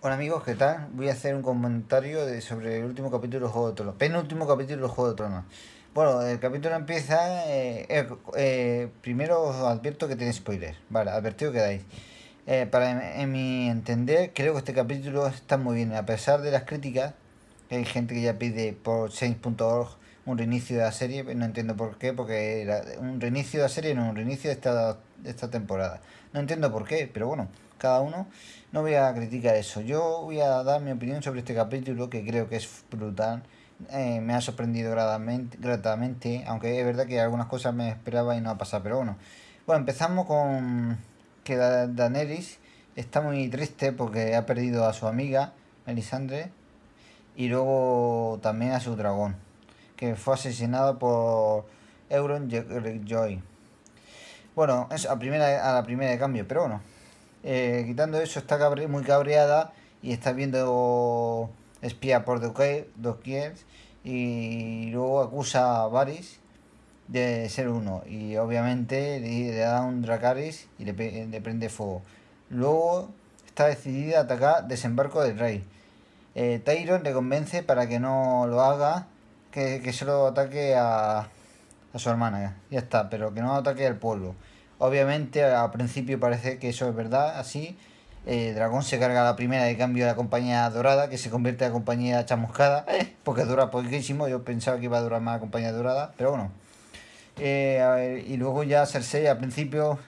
Hola amigos, ¿qué tal? Voy a hacer un comentario de, sobre el último capítulo de Juego de Tronos, penúltimo capítulo de Juego de Tronos. Bueno, el capítulo empieza. Eh, eh, eh, primero os advierto que tiene spoilers, vale, advertido que dais. para en mi entender, creo que este capítulo está muy bien, a pesar de las críticas, hay gente que ya pide por change.org un reinicio de la serie, no entiendo por qué, porque era un reinicio de la serie no, un reinicio de esta esta temporada. No entiendo por qué, pero bueno, cada uno. No voy a criticar eso. Yo voy a dar mi opinión sobre este capítulo que creo que es brutal. Eh, me ha sorprendido gratamente, gratamente, aunque es verdad que algunas cosas me esperaba y no ha pasado, pero bueno. Bueno, empezamos con que Danelis Daenerys está muy triste porque ha perdido a su amiga, Melisandre, y luego también a su dragón, que fue asesinado por Euron Joy. Bueno, a, primera, a la primera de cambio, pero bueno. Eh, quitando eso, está muy cabreada y está viendo espía por doquier y luego acusa a Varys de ser uno y obviamente le, da un Dracaris y le, prende fuego. Luego está decidida a atacar desembarco del rey. Eh, Tyron le convence para que no lo haga, que, que solo ataque a, a su hermana, ya está, pero que no ataque al pueblo. Obviamente al principio parece que eso es verdad, así eh, Dragón se carga la primera de cambio de la compañía dorada, que se convierte en compañía chamuscada, eh, porque dura poquísimo, yo pensaba que iba a durar más la compañía dorada, pero bueno. Eh, y luego ya Cersei al principio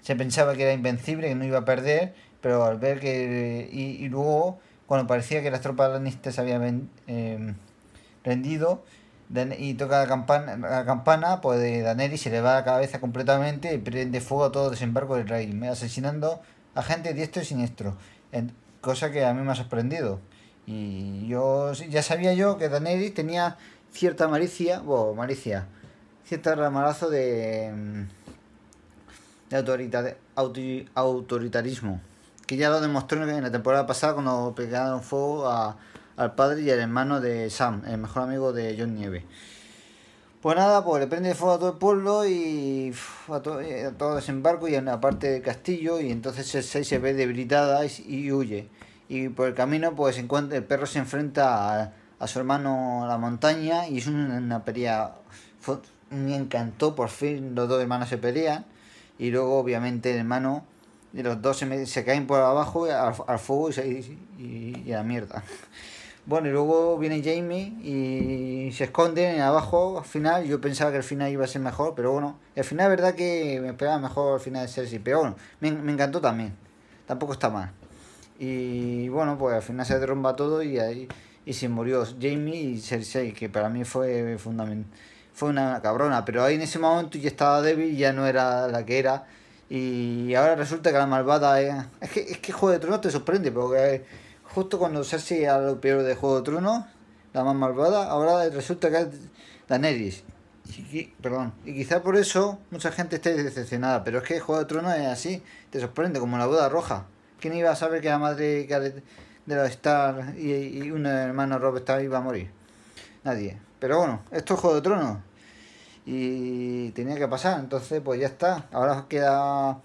se pensaba que era invencible, que no iba a perder, pero al ver que... Y, luego, cuando parecía que las tropas Lannister se habían rendido, y toca la campana, la campana, pues de Daneri se le va la cabeza completamente y prende fuego a todo desembarco del me asesinando a gente diestro y siniestro, cosa que a mí me ha sorprendido. Y yo ya sabía yo que Daneri tenía cierta malicia, bueno malicia, cierto ramalazo de, mm, de autoritarismo, que ya lo demostró en la temporada pasada cuando pegaron fuego a al padre y al hermano de Sam, el mejor amigo de John Nieve. Pues nada, pues le prende fuego a todo el pueblo y eh, a todo, desembarco y a una parte del castillo y entonces 6 se ve debilitada y, huye. Y por el camino pues encuentra, el perro se enfrenta a, su hermano a la montaña y es una, pelea... me encantó, por fin los dos hermanos se pelean y luego obviamente el hermano de los dos se, caen por abajo al, fuego y, y, y a la mierda. Bueno, y luego viene Jamie y se esconde abajo al final. Yo pensaba que el final iba a ser mejor, pero bueno, al final es verdad que me esperaba mejor el final de Cersei, pero bueno, me, me encantó también. Tampoco está mal. Y bueno, pues al final se derrumba todo y ahí y se murió Jamie y Cersei, que para mí fue Fue una cabrona, pero ahí en ese momento ya estaba débil, ya no era la que era. Y ahora resulta que la malvada es. Es que, es que Juego de Tronos te sorprende, porque justo cuando hace a lo peor de Juego de Tronos, la más malvada, ahora resulta que es Daenerys. Y, perdón. y quizá por eso mucha gente esté decepcionada, pero es que Juego de Tronos es así, te sorprende, como la boda roja. ¿Quién iba a saber que la madre de los Star y, y un hermano Rob Star iba a morir? Nadie. Pero bueno, esto es Juego de Tronos. Y tenía que pasar, entonces pues ya está. Ahora queda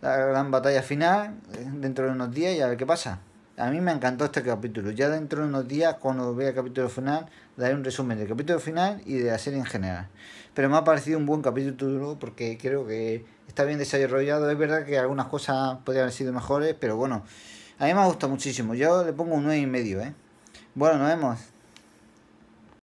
la gran batalla final eh, dentro de unos días y a ver qué pasa. A mí me encantó este capítulo. Ya dentro de unos días, cuando vea el capítulo final, daré un resumen del capítulo final y de la serie en general. Pero me ha parecido un buen capítulo porque creo que está bien desarrollado. Es verdad que algunas cosas podrían haber sido mejores, pero bueno, a mí me ha gustado muchísimo. Yo le pongo un 9,5, ¿eh? Bueno, nos vemos.